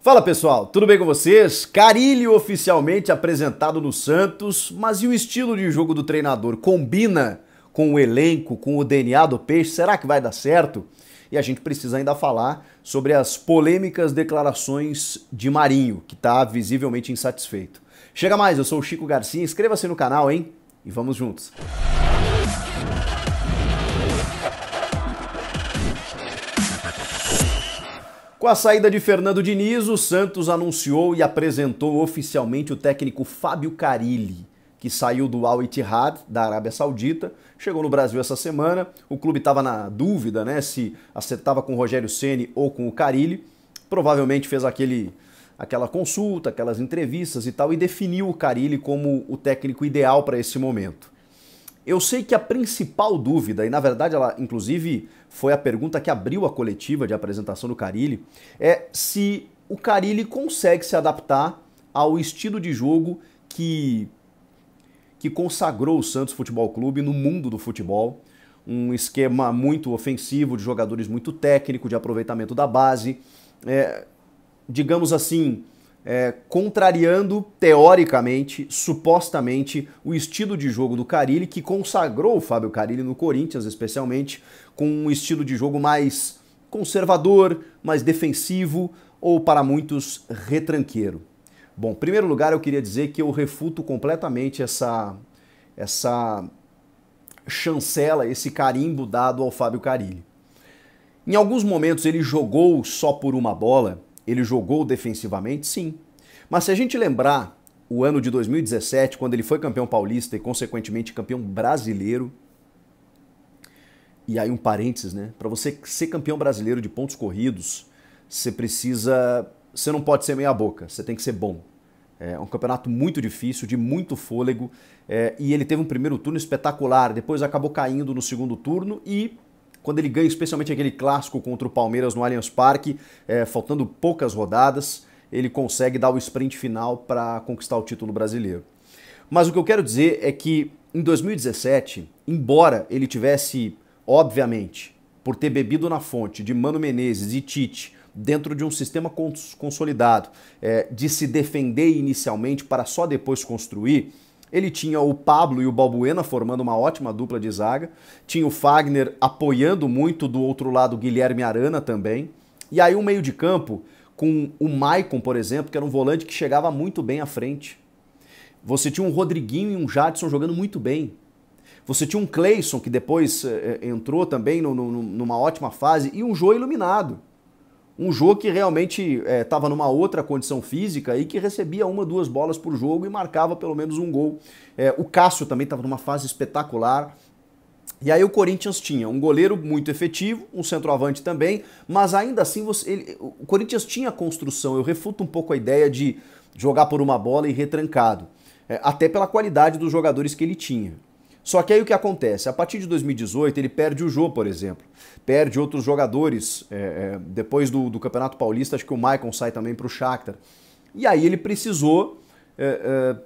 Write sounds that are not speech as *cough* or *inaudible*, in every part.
Fala pessoal, tudo bem com vocês? Carilho oficialmente apresentado no Santos, mas e o estilo de jogo do treinador? Combina com o elenco, com o DNA do peixe? Será que vai dar certo? E a gente precisa ainda falar sobre as polêmicas declarações de Marinho, que está visivelmente insatisfeito. Chega mais, eu sou o Chico Garcia, inscreva-se no canal, hein? E vamos juntos. Com a saída de Fernando Diniz, o Santos anunciou e apresentou oficialmente o técnico Fábio Carilli, que saiu do Al Ittihad da Arábia Saudita, chegou no Brasil essa semana. O clube estava na dúvida, né, se acertava com o Rogério Ceni ou com o Carilli. Provavelmente fez aquele aquela consulta, aquelas entrevistas e tal e definiu o Carilli como o técnico ideal para esse momento. Eu sei que a principal dúvida, e na verdade ela inclusive foi a pergunta que abriu a coletiva de apresentação do Carilli, é se o Carilli consegue se adaptar ao estilo de jogo que que consagrou o Santos Futebol Clube no mundo do futebol, um esquema muito ofensivo de jogadores muito técnico, de aproveitamento da base, é, digamos assim, é, contrariando teoricamente, supostamente, o estilo de jogo do Carilli, que consagrou o Fábio Carilli no Corinthians, especialmente, com um estilo de jogo mais conservador, mais defensivo ou, para muitos, retranqueiro. Bom, em primeiro lugar, eu queria dizer que eu refuto completamente essa, essa chancela, esse carimbo dado ao Fábio Carilli. Em alguns momentos ele jogou só por uma bola ele jogou defensivamente? Sim. Mas se a gente lembrar o ano de 2017, quando ele foi campeão paulista e, consequentemente, campeão brasileiro. E aí, um parênteses, né? Para você ser campeão brasileiro de pontos corridos, você precisa. Você não pode ser meia-boca, você tem que ser bom. É um campeonato muito difícil, de muito fôlego, é, e ele teve um primeiro turno espetacular, depois acabou caindo no segundo turno e quando ele ganha especialmente aquele clássico contra o Palmeiras no Allianz Parque, é, faltando poucas rodadas, ele consegue dar o sprint final para conquistar o título brasileiro. Mas o que eu quero dizer é que em 2017, embora ele tivesse, obviamente, por ter bebido na fonte de Mano Menezes e Tite, dentro de um sistema cons consolidado, é, de se defender inicialmente para só depois construir, ele tinha o Pablo e o Balbuena formando uma ótima dupla de zaga. Tinha o Fagner apoiando muito do outro lado o Guilherme Arana também. E aí um meio de campo com o Maicon, por exemplo, que era um volante que chegava muito bem à frente. Você tinha um Rodriguinho e um Jadson jogando muito bem. Você tinha um Cleison, que depois eh, eh, entrou também no, no, numa ótima fase, e um Jô iluminado um jogo que realmente estava é, numa outra condição física e que recebia uma, duas bolas por jogo e marcava pelo menos um gol. É, o Cássio também estava numa fase espetacular. E aí o Corinthians tinha um goleiro muito efetivo, um centroavante também, mas ainda assim você, ele, o Corinthians tinha construção. Eu refuto um pouco a ideia de jogar por uma bola e retrancado, é, até pela qualidade dos jogadores que ele tinha. Só que aí o que acontece? A partir de 2018 ele perde o Jô, por exemplo. Perde outros jogadores. É, é, depois do, do, Campeonato Paulista, acho que o Maicon sai também para o Shakhtar. E aí ele precisou, é, é,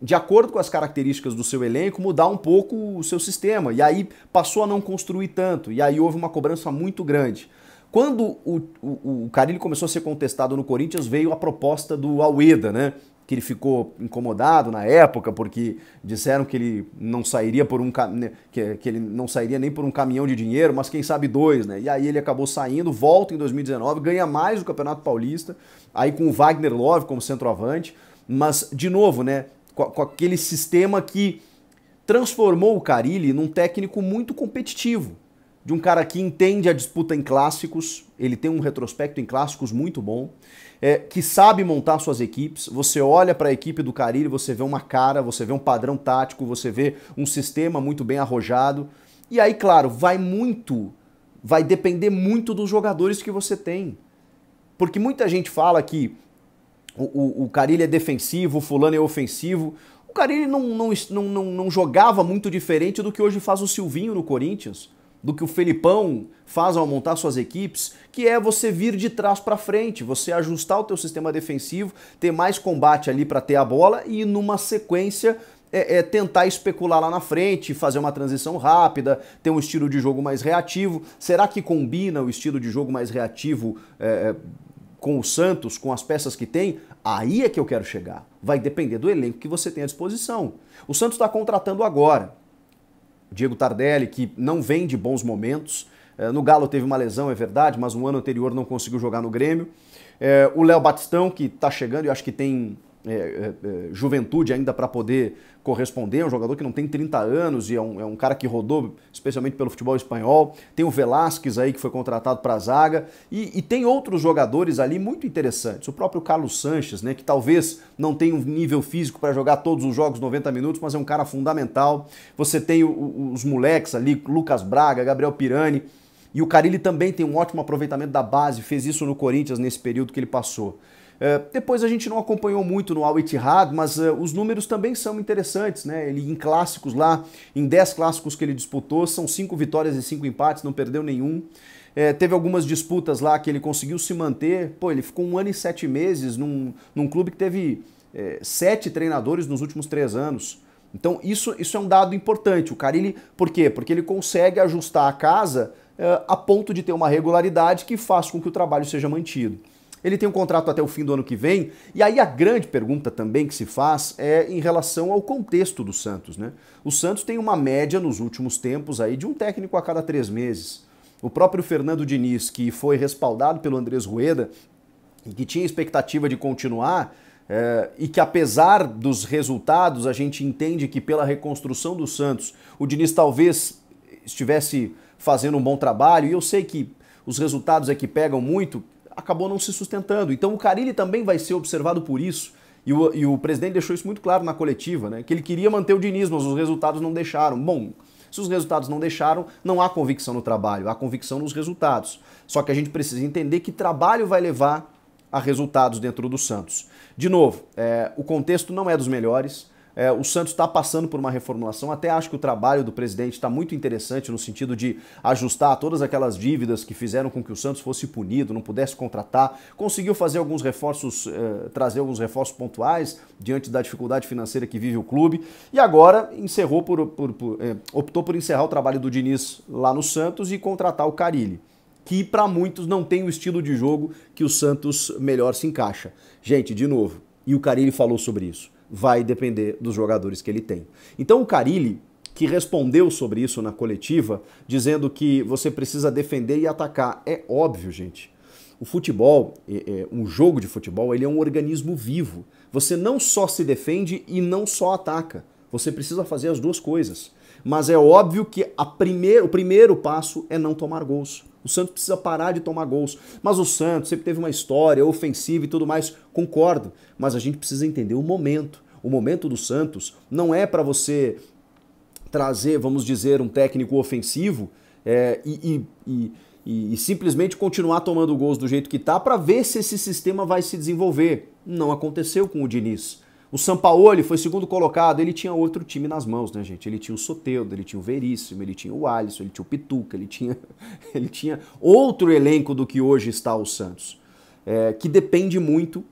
de acordo com as características do seu elenco, mudar um pouco o seu sistema. E aí passou a não construir tanto. E aí houve uma cobrança muito grande. Quando o, o, o começou a ser contestado no Corinthians, veio a proposta do Aleda, né? que ele ficou incomodado na época porque disseram que ele não sairia por um que, que ele não sairia nem por um caminhão de dinheiro, mas quem sabe dois, né? E aí ele acabou saindo, volta em 2019, ganha mais o Campeonato Paulista, aí com o Wagner Love como centroavante, mas de novo, né, com, com aquele sistema que transformou o Carilli num técnico muito competitivo de um cara que entende a disputa em clássicos, ele tem um retrospecto em clássicos muito bom, é, que sabe montar suas equipes. Você olha para a equipe do Carille, você vê uma cara, você vê um padrão tático, você vê um sistema muito bem arrojado. E aí, claro, vai muito, vai depender muito dos jogadores que você tem. Porque muita gente fala que o, o, o Carilli é defensivo, o fulano é ofensivo. O Carilli não, não, não, não, não jogava muito diferente do que hoje faz o Silvinho no Corinthians do que o Felipão faz ao montar suas equipes, que é você vir de trás para frente, você ajustar o teu sistema defensivo, ter mais combate ali para ter a bola e numa sequência é, é, tentar especular lá na frente, fazer uma transição rápida, ter um estilo de jogo mais reativo. Será que combina o estilo de jogo mais reativo é, é com o Santos, com as peças que tem? Aí é que eu quero chegar. Vai depender do elenco que você tem à disposição. O Santos está contratando agora. Diego Tardelli, que não vem de bons momentos. Eh, no Galo teve uma lesão, é verdade, mas no ano anterior não conseguiu jogar no Grêmio. Eh, o Léo Batistão, que está chegando e acho que tem é, é, é, juventude ainda para poder corresponder, é um jogador que não tem 30 anos e é um, é um cara que rodou especialmente pelo futebol espanhol. Tem o Velasquez aí que foi contratado para a zaga e, e, tem outros jogadores ali muito interessantes. O próprio Carlos Sanches, né, que talvez não tenha um nível físico para jogar todos os jogos 90 minutos, mas é um cara fundamental. Você tem o, os moleques ali, Lucas Braga, Gabriel Pirani. E o Carilli também tem um ótimo aproveitamento da base, fez isso no Corinthians nesse período que ele passou. Eh, depois a gente não acompanhou muito no Al Ittihad, mas eh, os números também são interessantes, né? Ele em clássicos lá, em 10 clássicos que ele disputou, são 5 vitórias e 5 empates, não perdeu nenhum. É, teve algumas disputas lá que ele conseguiu se manter. Pô, ele ficou um ano e sete meses num, num clube que teve é, sete treinadores nos últimos três anos. Então isso, isso é um dado importante. O Carilli, por quê? Porque ele consegue ajustar a casa é, a ponto de ter uma regularidade que faz com que o trabalho seja mantido. Ele tem um contrato até o fim do ano que vem. E aí a grande pergunta também que se faz é em relação ao contexto do Santos, né? O Santos tem uma média nos últimos tempos aí de um técnico a cada três meses. O próprio Fernando Diniz, que foi respaldado pelo Andrés Rueda e que tinha expectativa de continuar, é, e que apesar dos resultados, a gente entende que pela reconstrução do Santos, o Diniz talvez estivesse fazendo um bom trabalho, e eu sei que os resultados é que pegam muito, acabou não se sustentando. Então o Carilli também vai ser observado por isso. E o, e o presidente deixou isso muito claro na coletiva, né? Que ele queria manter o dinismo, mas os resultados não deixaram. Bom, se os resultados não deixaram, não há convicção no trabalho, há convicção nos resultados. Só que a gente precisa entender que trabalho vai levar a resultados dentro do Santos. De novo, é, o contexto não é dos melhores. É, o Santos está passando por uma reformulação. Até acho que o trabalho do presidente está muito interessante no sentido de ajustar todas aquelas dívidas que fizeram com que o Santos fosse punido, não pudesse contratar. Conseguiu fazer alguns reforços, é, trazer alguns reforços pontuais diante da dificuldade financeira que vive o clube. E agora encerrou por, por, por é, optou por encerrar o trabalho do Diniz lá no Santos e contratar o Carilli que para muitos não tem o estilo de jogo que o Santos melhor se encaixa. Gente, de novo, e o Carille falou sobre isso vai depender dos jogadores que ele tem. Então o Carilli, que respondeu sobre isso na coletiva, dizendo que você precisa defender e atacar, é óbvio, gente. O futebol, é, é, um jogo de futebol, ele é um organismo vivo. Você não só se defende e não só ataca. Você precisa fazer as duas coisas. Mas é óbvio que primeir, o primeiro passo é não tomar gols. O Santos precisa parar de tomar gols. Mas o Santos sempre teve uma história ofensiva e tudo mais, concordo. Mas a gente precisa entender o momento. O momento do Santos não é para você trazer, vamos dizer, um técnico ofensivo é, e, e, e, e, simplesmente continuar tomando gols do jeito que tá para ver se esse sistema vai se desenvolver. Não aconteceu com o Diniz. O Sampaoli foi segundo colocado, ele tinha outro time nas mãos, né, gente? Ele tinha o Soteudo, ele tinha o Veríssimo, ele tinha o Alisson, ele tinha o Pituca, ele tinha, *laughs* ele tinha outro elenco do que hoje está o Santos, é, que depende muito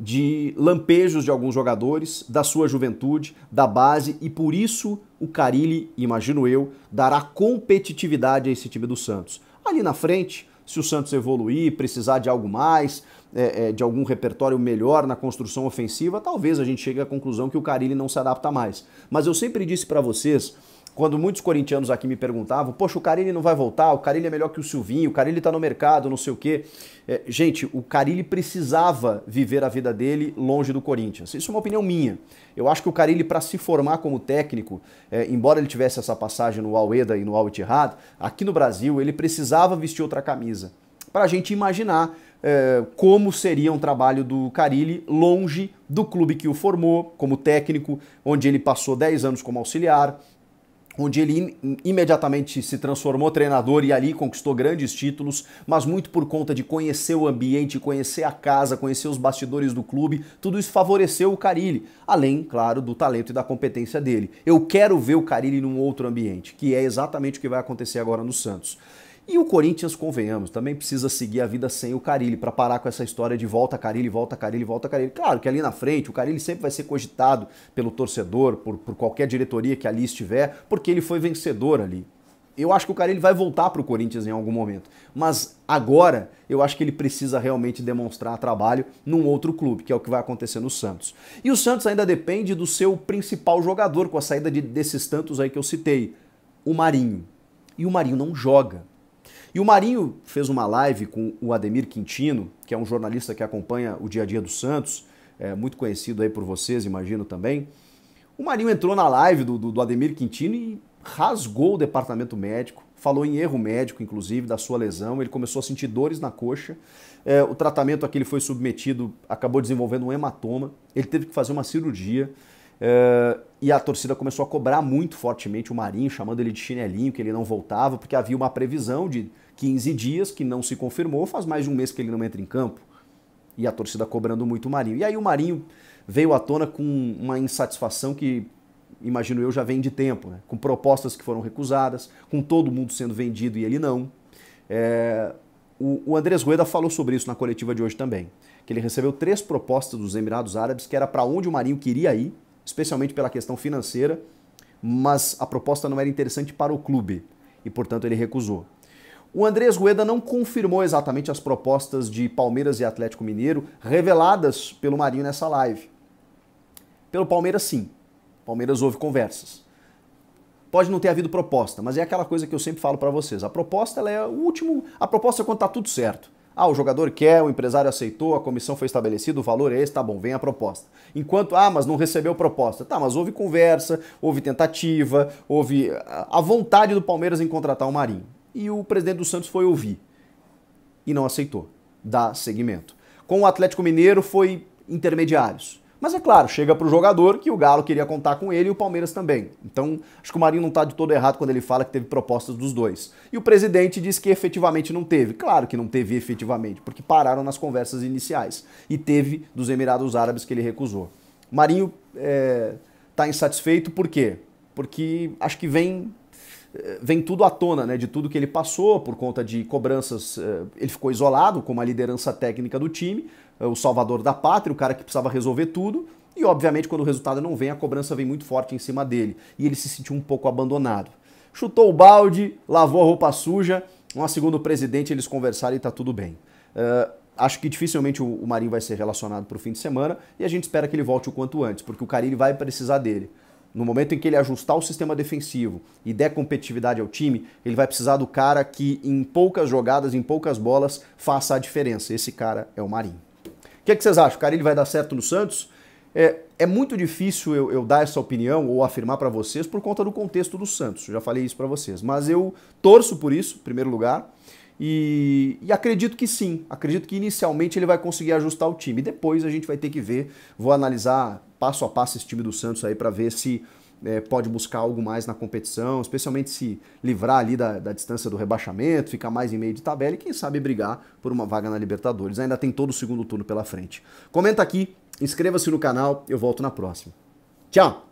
de lampejos de alguns jogadores, da sua juventude, da base, e por isso o Carilli, imagino eu, dará competitividade a esse time do Santos. Ali na frente, se o Santos evoluir, precisar de algo mais, é, é, de algum repertório melhor na construção ofensiva, talvez a gente chegue à conclusão que o Carilli não se adapta mais. Mas eu sempre disse para vocês quando muitos corintianos aqui me perguntavam, poxa, o Carilli não vai voltar, o Carilli é melhor que o Silvinho, o Carilli tá no mercado, não sei o quê. É, gente, o Carilli precisava viver a vida dele longe do Corinthians. Isso é uma opinião minha. Eu acho que o Carilli, para se formar como técnico, é, embora ele tivesse essa passagem no Al-Eda e no Al-Ittihad, aqui no Brasil ele precisava vestir outra camisa para a gente imaginar é, como seria um trabalho do Carilli longe do clube que o formou como técnico, onde ele passou 10 anos como auxiliar, onde ele imediatamente se transformou treinador e ali conquistou grandes títulos, mas muito por conta de conhecer o ambiente, conhecer a casa, conhecer os bastidores do clube, tudo isso favoreceu o Carilli, além, claro, do talento e da competência dele. Eu quero ver o Carilli num outro ambiente, que é exatamente o que vai acontecer agora no Santos. E o Corinthians, convenhamos, também precisa seguir a vida sem o Carilli, para parar com essa história de volta Carilli, volta Carilli, volta Carilli. Claro que ali na frente o Carilli sempre vai ser cogitado pelo torcedor, por, por qualquer diretoria que ali estiver, porque ele foi vencedor ali. Eu acho que o Carilli vai voltar para o Corinthians em algum momento. Mas agora eu acho que ele precisa realmente demonstrar trabalho num outro clube, que é o que vai acontecer no Santos. E o Santos ainda depende do seu principal jogador, com a saída de, desses tantos aí que eu citei, o Marinho. E o Marinho não joga. E o Marinho fez uma live com o Ademir Quintino, que é um jornalista que acompanha o dia a dia do Santos, é, muito conhecido aí por vocês, imagino também. O Marinho entrou na live do, do, do Ademir Quintino e rasgou o departamento médico, falou em erro médico, inclusive, da sua lesão. Ele começou a sentir dores na coxa. É, o tratamento a que ele foi submetido acabou desenvolvendo um hematoma. Ele teve que fazer uma cirurgia. Uh, e a torcida começou a cobrar muito fortemente o Marinho, chamando ele de chinelinho, que ele não voltava, porque havia uma previsão de 15 dias que não se confirmou, faz mais de um mês que ele não entra em campo. E a torcida cobrando muito o Marinho. E aí o Marinho veio à tona com uma insatisfação que, imagino eu, já vem de tempo, né? com propostas que foram recusadas, com todo mundo sendo vendido e ele não. É... O, Andrés Rueda falou sobre isso na coletiva de hoje também, que ele recebeu três propostas dos Emirados Árabes, que era para onde o Marinho queria ir, especialmente pela questão financeira, mas a proposta não era interessante para o clube e, portanto, ele recusou. O Andrés Rueda não confirmou exatamente as propostas de Palmeiras e Atlético Mineiro reveladas pelo Marinho nessa live. Pelo Palmeiras, sim. Palmeiras houve conversas. Pode não ter havido proposta, mas é aquela coisa que eu sempre falo para vocês. A proposta é o último. A proposta é quando está tudo certo. Ah, o jogador quer, o empresário aceitou, a comissão foi estabelecida, o valor é esse, tá bom, vem a proposta. Enquanto, ah, mas não recebeu proposta. Tá, mas houve conversa, houve tentativa, houve ah, a vontade do Palmeiras em contratar o Marinho. E o presidente do Santos foi ouvir e não aceitou. Dá seguimento. Com o Atlético Mineiro foi intermediários. Mas é claro, chega para o jogador que o Galo queria contar com ele e o Palmeiras também. Então, acho que o Marinho não está de todo errado quando ele fala que teve propostas dos dois. E o presidente diz que efetivamente não teve. Claro que não teve efetivamente, porque pararam nas conversas iniciais. E teve dos Emirados Árabes que ele recusou. Marinho está é, tá insatisfeito por quê? Porque acho que vem é, vem tudo à tona, né? De tudo que ele passou por conta de cobranças. É, ele ficou isolado como a liderança técnica do time, é, o salvador da pátria, o cara que precisava resolver tudo, e obviamente quando o resultado não vem, a cobrança vem muito forte em cima dele, e ele se sentiu um pouco abandonado. Chutou o balde, lavou a roupa suja, uma segundo o presidente eles conversaram e tá tudo bem. Uh, acho que dificilmente o, o Marinho vai ser relacionado para o fim de semana, e a gente espera que ele volte o quanto antes, porque o Carilli vai precisar dele. No momento em que ele ajustar o sistema defensivo e der competitividade ao time, ele vai precisar do cara que em poucas jogadas, em poucas bolas, faça a diferença. Esse cara é o Marinho que, é que vocês acham? O ele vai dar certo no Santos? É, é muito difícil eu, eu, dar essa opinião ou afirmar para vocês por conta do contexto do Santos. Já falei isso para vocês. Mas eu torço por isso, em primeiro lugar. E, e, acredito que sim. Acredito que inicialmente ele vai conseguir ajustar o time. Depois a gente vai ter que ver. Vou analisar passo a passo esse time do Santos aí para ver se é, pode buscar algo mais na competição, especialmente se livrar ali da, da distância do rebaixamento, ficar mais em meio de tabela e quem sabe brigar por uma vaga na Libertadores. Ainda tem todo o segundo turno pela frente. Comenta aqui, inscreva-se no canal, eu volto na próxima. Tchau!